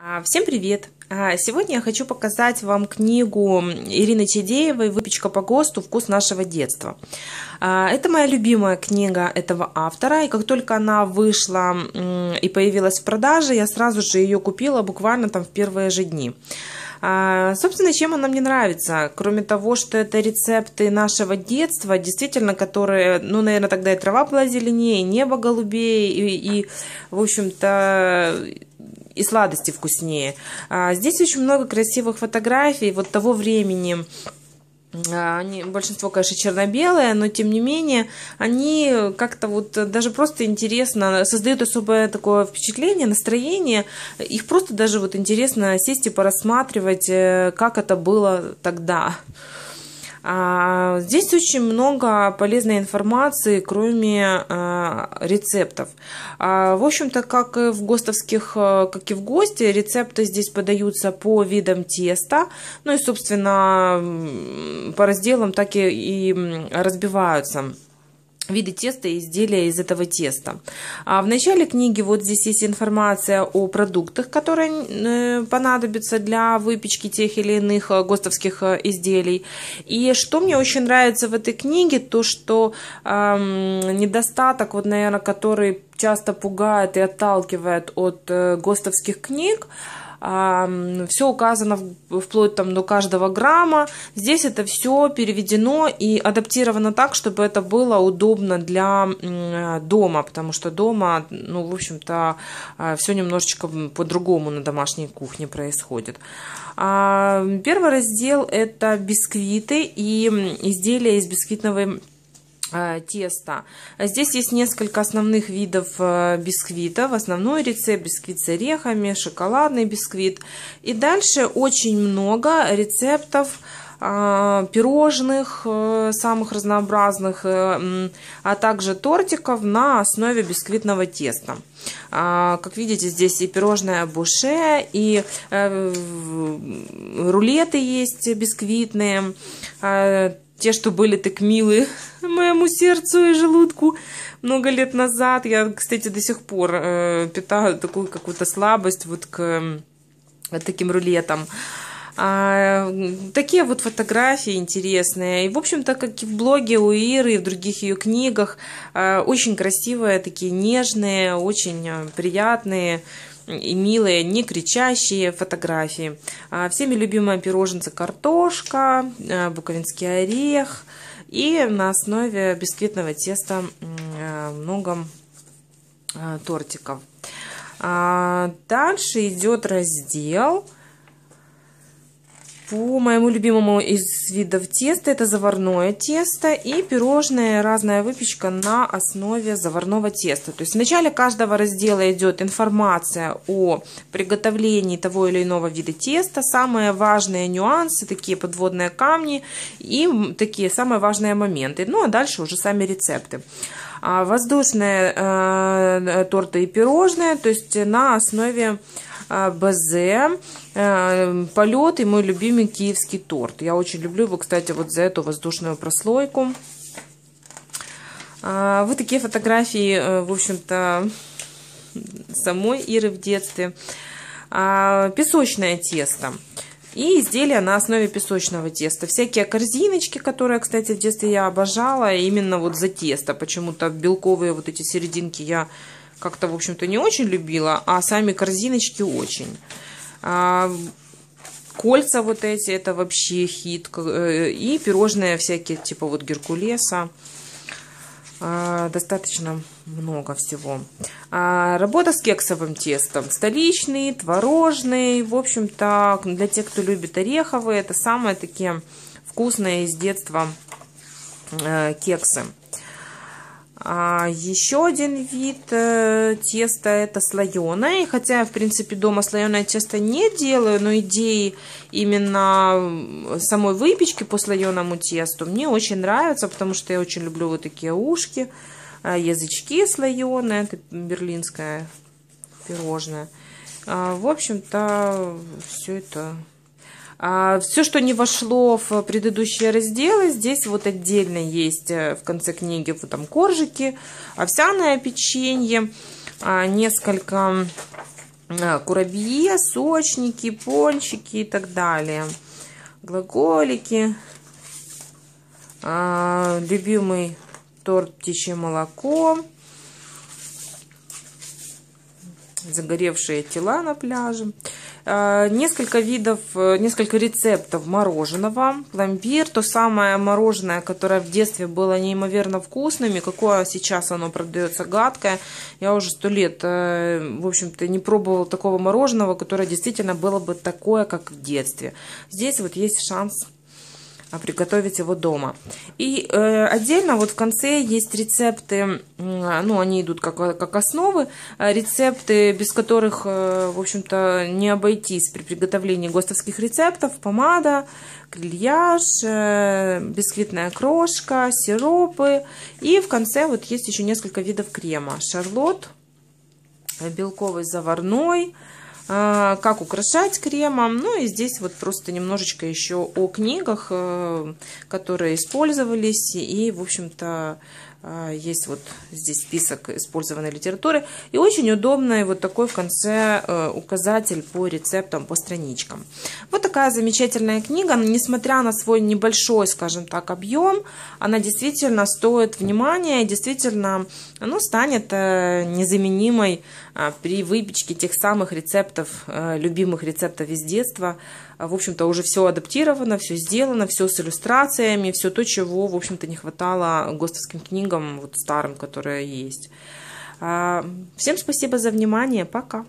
А, всем привет! А, сегодня я хочу показать вам книгу Ирины Тедеевой «Выпечка по ГОСТу. Вкус нашего детства». А, это моя любимая книга этого автора, и как только она вышла и появилась в продаже, я сразу же ее купила буквально там в первые же дни. Собственно, чем она мне нравится? Кроме того, что это рецепты нашего детства, действительно, которые, ну, наверное, тогда и трава была зеленее, и небо голубее, и, и в общем-то, и сладости вкуснее. А, здесь очень много красивых фотографий вот того времени. А, они, большинство, конечно, черно-белое, но тем не менее они как-то вот даже просто интересно создают особое такое впечатление, настроение. Их просто даже вот интересно сесть и порассматривать, э, как это было тогда. А, здесь очень много полезной информации, кроме а, рецептов. А, в общем-то, как и в ГОСТовских, как и в ГОСТе, рецепты здесь подаются по видам теста, ну и, собственно, по разделам так и, и разбиваются виды теста и изделия из этого теста. А в начале книги вот здесь есть информация о продуктах, которые э, понадобятся для выпечки тех или иных э, гостовских э, изделий. И что мне очень нравится в этой книге, то что эм, недостаток, вот, наверное, который часто пугает и отталкивает от э, гостовских книг, все указано вплоть там до каждого грамма. Здесь это все переведено и адаптировано так, чтобы это было удобно для э, дома, потому что дома, ну, в общем-то, а, все немножечко по-другому на домашней кухне происходит. А, первый раздел – это бисквиты и изделия из бисквитного Э, теста. Здесь есть несколько основных видов э, бисквита. В основной рецепт бисквит с орехами, шоколадный бисквит. И дальше очень много рецептов э, пирожных, самых разнообразных, а также тортиков на основе бисквитного теста. Как видите, здесь и пирожное буше, и рулеты есть бисквитные, те, что были так милы моему сердцу и желудку много лет назад. Я, кстати, до сих пор э, питаю такую какую-то слабость вот к э, таким рулетам. А, такие вот фотографии интересные. И, в общем-то, как и в блоге у Иры, и в других ее книгах, а, очень красивые, такие нежные, очень э, приятные и милые, не кричащие фотографии. А, всеми любимая пироженца картошка, э, буковинский орех и на основе бисквитного теста э, много э, тортиков. А, дальше идет раздел по моему любимому из видов теста. Это заварное тесто и пирожная разная выпечка на основе заварного теста. То есть в начале каждого раздела идет информация о приготовлении того или иного вида теста, самые важные нюансы, такие подводные камни и такие самые важные моменты. Ну а дальше уже сами рецепты а, воздушные э, торты и пирожные, то есть на основе а, Безе, э, полет и мой любимый киевский торт. Я очень люблю его, кстати, вот за эту воздушную прослойку. А, вот такие фотографии, э, в общем-то, самой Иры в детстве. А, песочное тесто. И изделия на основе песочного теста. Всякие корзиночки, которые, кстати, в детстве я обожала именно вот за тесто. Почему-то белковые вот эти серединки я как-то, в общем-то, не очень любила, а сами корзиночки очень. А, кольца вот эти, это вообще хит. Э, и пирожные всякие, типа вот Геркулеса. А, достаточно много всего. А, работа с кексовым тестом. Столичный, творожный. В общем-то, для тех, кто любит ореховые, это самые такие вкусные из детства э, кексы. А еще один вид э, теста это слоеное. хотя я, в принципе, дома слоеное тесто не делаю, но идеи именно самой выпечки по слоеному тесту мне очень нравятся, потому что я очень люблю вот такие ушки, а, язычки слоеные, это берлинское пирожное. А, в общем-то, все это а, Все, что не вошло в предыдущие разделы, здесь вот отдельно есть э, в конце книги вот там коржики, овсяное печенье, а, несколько э, курабье, сочники, пончики и так далее. Глаголики, а, любимый торт птичье молоко, загоревшие тела на пляже. А, несколько видов, э, несколько рецептов мороженого. Пломбир, то самое мороженое, которое в детстве было неимоверно вкусным, и какое сейчас оно продается гадкое. Я уже сто лет, э, в общем-то, не пробовал такого мороженого, которое действительно было бы такое, как в детстве. Здесь вот есть шанс а приготовить его дома. И э, отдельно вот в конце есть рецепты, э, ну, они идут как, как основы, э, рецепты, без которых, э, в общем-то, не обойтись при приготовлении ГОСТовских рецептов, помада, грильяж, э, бисквитная крошка, сиропы. И в конце вот есть еще несколько видов крема. Шарлот, э, белковый заварной, а, как украшать кремом. Ну и здесь вот просто немножечко еще о книгах, э, которые использовались. И, в общем-то, э, есть вот здесь список использованной литературы. И очень удобный вот такой в конце э, указатель по рецептам, по страничкам. Вот такая замечательная книга, несмотря на свой небольшой, скажем так, объем, она действительно стоит внимания действительно ну, станет э, незаменимой э, при выпечке тех самых рецептов, э, любимых рецептов из детства. В общем-то, уже все адаптировано, все сделано, все с иллюстрациями, все то, чего, в общем-то, не хватало ГОСТовским книгам, вот старым, которые есть. А, всем спасибо за внимание, пока!